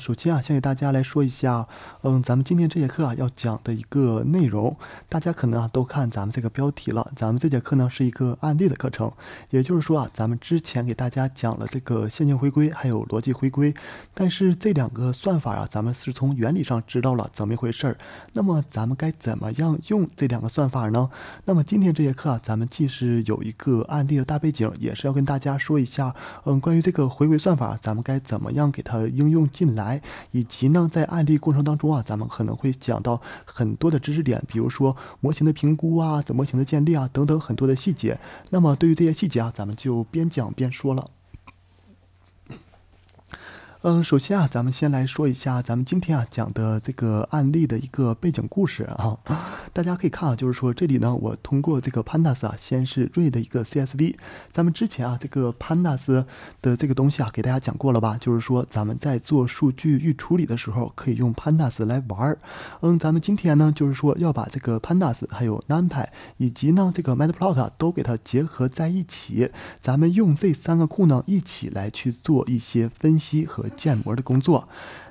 首先啊，先给大家来说一下，嗯，咱们今天这节课啊要讲的一个内容，大家可能啊都看咱们这个标题了。咱们这节课呢是一个案例的课程，也就是说啊，咱们之前给大家讲了这个线性回归还有逻辑回归，但是这两个算法啊，咱们是从原理上知道了怎么一回事儿。那么咱们该怎么样用这两个算法呢？那么今天这节课啊，咱们既是有一个案例的大背景，也是要跟大家说一下，嗯，关于这个回归算法，咱们该怎么样给它应用进来？以及呢，在案例过程当中啊，咱们可能会讲到很多的知识点，比如说模型的评估啊，怎么模型的建立啊，等等很多的细节。那么对于这些细节啊，咱们就边讲边说了。嗯，首先啊，咱们先来说一下咱们今天啊讲的这个案例的一个背景故事啊。大家可以看啊，就是说这里呢，我通过这个 pandas 啊，先是 read 的一个 CSV。咱们之前啊，这个 pandas 的这个东西啊，给大家讲过了吧？就是说，咱们在做数据预处理的时候，可以用 pandas 来玩儿。嗯，咱们今天呢，就是说要把这个 pandas、还有 numpy 以及呢这个 matplotlib 都给它结合在一起，咱们用这三个库呢一起来去做一些分析和。建模的工作，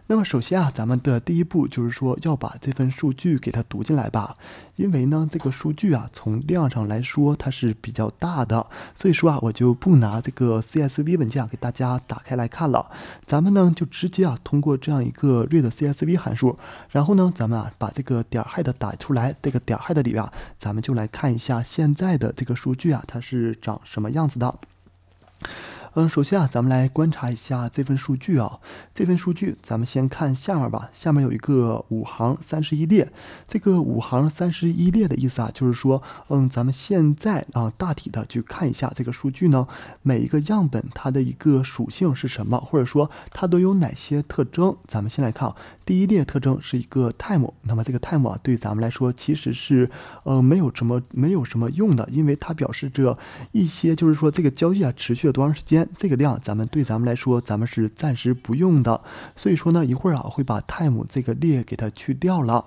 那么首先啊，咱们的第一步就是说要把这份数据给它读进来吧。因为呢，这个数据啊，从量上来说它是比较大的，所以说啊，我就不拿这个 CSV 文件给大家打开来看了。咱们呢，就直接啊，通过这样一个 read CSV 函数，然后呢，咱们啊把这个点 head 打出来，这个点 head 里边，咱们就来看一下现在的这个数据啊，它是长什么样子的。嗯，首先啊，咱们来观察一下这份数据啊。这份数据，咱们先看下面吧。下面有一个五行三十一列。这个五行三十一列的意思啊，就是说，嗯，咱们现在啊，大体的去看一下这个数据呢，每一个样本它的一个属性是什么，或者说它都有哪些特征。咱们先来看，第一列特征是一个 time。那么这个 time 啊，对咱们来说，其实是呃没有什么没有什么用的，因为它表示着一些就是说这个交易啊持续了多长时间。这个量咱们对咱们来说，咱们是暂时不用的，所以说呢，一会儿啊会把 time 这个列给它去掉了。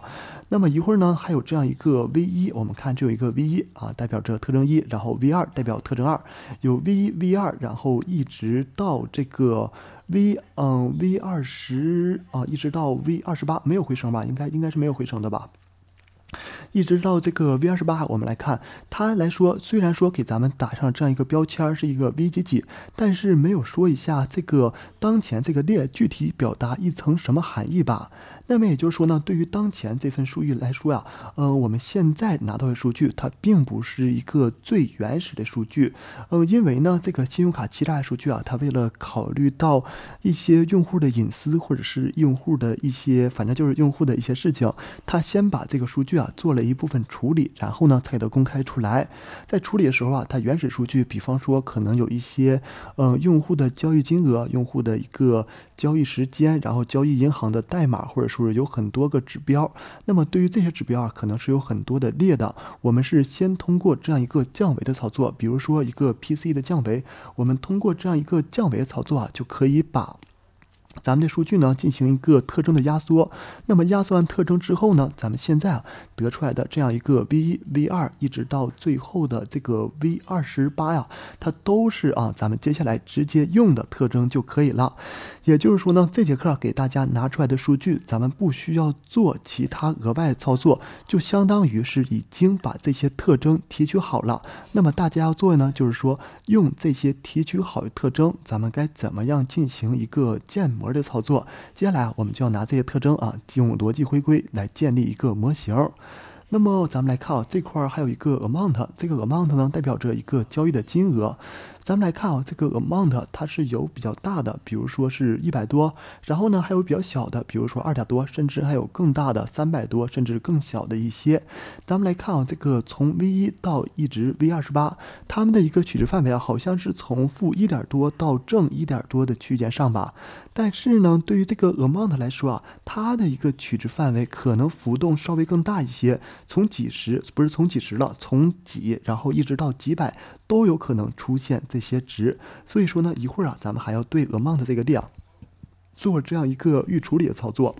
那么一会儿呢，还有这样一个 v 一，我们看这有一个 v 一啊，代表着特征一，然后 v 二代表特征二，有 v 一、v 二，然后一直到这个 v，嗯，v 二十啊，一直到 v 二十八，没有回声吧？应该应该是没有回声的吧？一直到这个 V28，我们来看它来说，虽然说给咱们打上这样一个标签，是一个 V 几几，但是没有说一下这个当前这个列具体表达一层什么含义吧。那么也就是说呢，对于当前这份数据来说呀，呃，我们现在拿到的数据它并不是一个最原始的数据，嗯，因为呢，这个信用卡欺诈数据啊，它为了考虑到一些用户的隐私或者是用户的一些，反正就是用户的一些事情，它先把这个数据啊。做了一部分处理，然后呢才给它公开出来。在处理的时候啊，它原始数据，比方说可能有一些，呃，用户的交易金额、用户的一个交易时间，然后交易银行的代码，或者说是有很多个指标。那么对于这些指标啊，可能是有很多的列的。我们是先通过这样一个降维的操作，比如说一个 PC 的降维，我们通过这样一个降维的操作啊，就可以把。咱们的数据呢进行一个特征的压缩，那么压缩完特征之后呢，咱们现在啊得出来的这样一个 v 一、v 二，一直到最后的这个 v 二十八呀，它都是啊咱们接下来直接用的特征就可以了。也就是说呢，这节课给大家拿出来的数据，咱们不需要做其他额外操作，就相当于是已经把这些特征提取好了。那么大家要做的呢，就是说用这些提取好的特征，咱们该怎么样进行一个建模？模的操作，接下来我们就要拿这些特征啊，用逻辑回归来建立一个模型。那么，咱们来看啊，这块儿还有一个 amount，这个 amount 呢，代表着一个交易的金额。咱们来看啊，这个 amount 它是有比较大的，比如说是一百多，然后呢还有比较小的，比如说二点多，甚至还有更大的三百多，甚至更小的一些。咱们来看啊，这个从 v 一到一直 v 二十八，它们的一个取值范围啊，好像是从负一点多到正一点多的区间上吧。但是呢，对于这个 amount 来说啊，它的一个取值范围可能浮动稍微更大一些，从几十不是从几十了，从几然后一直到几百。都有可能出现这些值，所以说呢，一会儿啊，咱们还要对 amount 这个量做这样一个预处理的操作。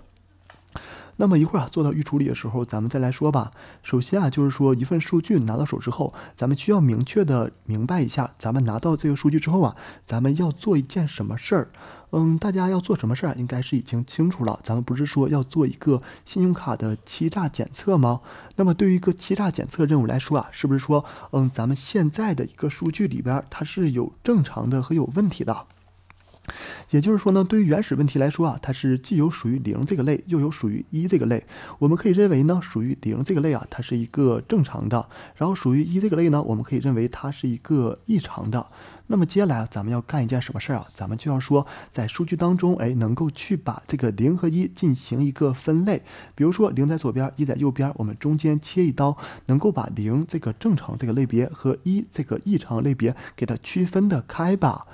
那么一会儿啊，做到预处理的时候，咱们再来说吧。首先啊，就是说一份数据拿到手之后，咱们需要明确的明白一下，咱们拿到这个数据之后啊，咱们要做一件什么事儿？嗯，大家要做什么事儿？应该是已经清楚了。咱们不是说要做一个信用卡的欺诈检测吗？那么对于一个欺诈检测任务来说啊，是不是说，嗯，咱们现在的一个数据里边它是有正常的和有问题的？也就是说呢，对于原始问题来说啊，它是既有属于零这个类，又有属于一这个类。我们可以认为呢，属于零这个类啊，它是一个正常的；然后属于一这个类呢，我们可以认为它是一个异常的。那么接下来咱们要干一件什么事儿啊？咱们就要说，在数据当中，哎，能够去把这个零和一进行一个分类。比如说零在左边，一在右边，我们中间切一刀，能够把零这个正常这个类别和一这个异常类别给它区分得开吧？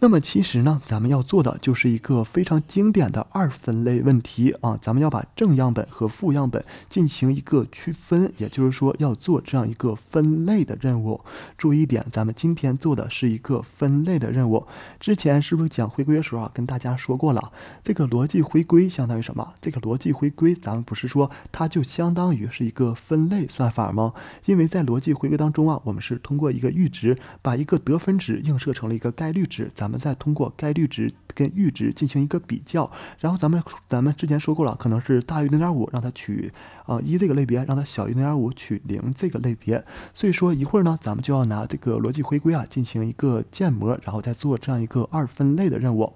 那么其实呢，咱们要做的就是一个非常经典的二分类问题啊，咱们要把正样本和负样本进行一个区分，也就是说要做这样一个分类的任务。注意一点，咱们今天做的是一个。个分类的任务，之前是不是讲回归的时候啊，跟大家说过了？这个逻辑回归相当于什么？这个逻辑回归，咱们不是说它就相当于是一个分类算法吗？因为在逻辑回归当中啊，我们是通过一个阈值，把一个得分值映射成了一个概率值，咱们再通过概率值。跟阈值进行一个比较，然后咱们咱们之前说过了，可能是大于零点五，让它取啊一这个类别，让它小于零点五取零这个类别。所以说一会儿呢，咱们就要拿这个逻辑回归啊进行一个建模，然后再做这样一个二分类的任务。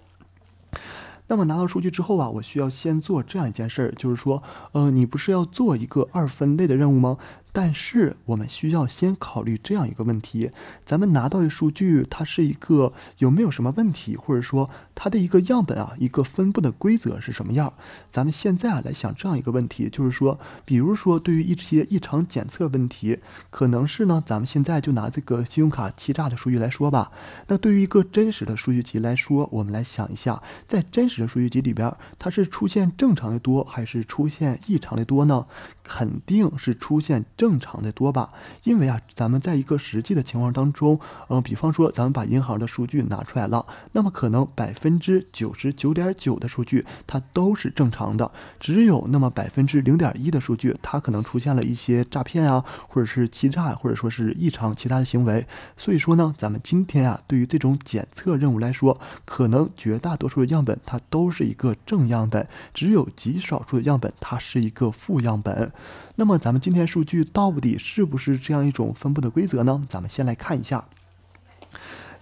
那么拿到数据之后啊，我需要先做这样一件事儿，就是说，呃，你不是要做一个二分类的任务吗？但是我们需要先考虑这样一个问题：咱们拿到的数据，它是一个有没有什么问题，或者说它的一个样本啊，一个分布的规则是什么样？咱们现在啊来想这样一个问题，就是说，比如说对于一些异常检测问题，可能是呢，咱们现在就拿这个信用卡欺诈的数据来说吧。那对于一个真实的数据集来说，我们来想一下，在真实的数据集里边，它是出现正常的多，还是出现异常的多呢？肯定是出现正常的多吧？因为啊，咱们在一个实际的情况当中，嗯，比方说咱们把银行的数据拿出来了，那么可能百分之九十九点九的数据它都是正常的，只有那么百分之零点一的数据它可能出现了一些诈骗啊，或者是欺诈，或者说是异常其他的行为。所以说呢，咱们今天啊，对于这种检测任务来说，可能绝大多数的样本它都是一个正样本，只有极少数的样本它是一个负样本。那么咱们今天数据到底是不是这样一种分布的规则呢？咱们先来看一下。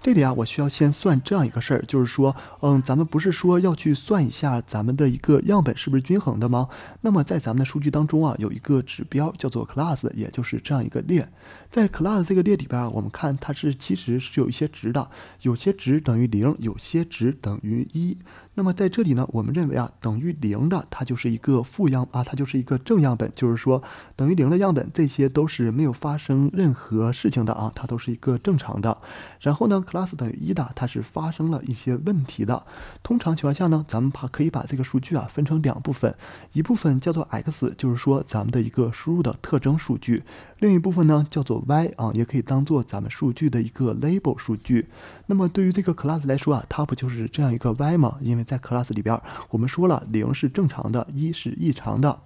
这里啊，我需要先算这样一个事儿，就是说，嗯，咱们不是说要去算一下咱们的一个样本是不是均衡的吗？那么在咱们的数据当中啊，有一个指标叫做 class，也就是这样一个列。在 class 这个列里边啊，我们看它是其实是有一些值的，有些值等于零，有些值等于一。那么在这里呢，我们认为啊等于零的，它就是一个负样啊，它就是一个正样本，就是说等于零的样本，这些都是没有发生任何事情的啊，它都是一个正常的。然后呢，class 等于一的，它是发生了一些问题的。通常情况下呢，咱们把可以把这个数据啊分成两部分，一部分叫做 x，就是说咱们的一个输入的特征数据，另一部分呢叫做 y 啊，也可以当做咱们数据的一个 label 数据。那么对于这个 class 来说啊，它不就是这样一个 y 吗？因为在 class 里边，我们说了，零是正常的，一是异常的。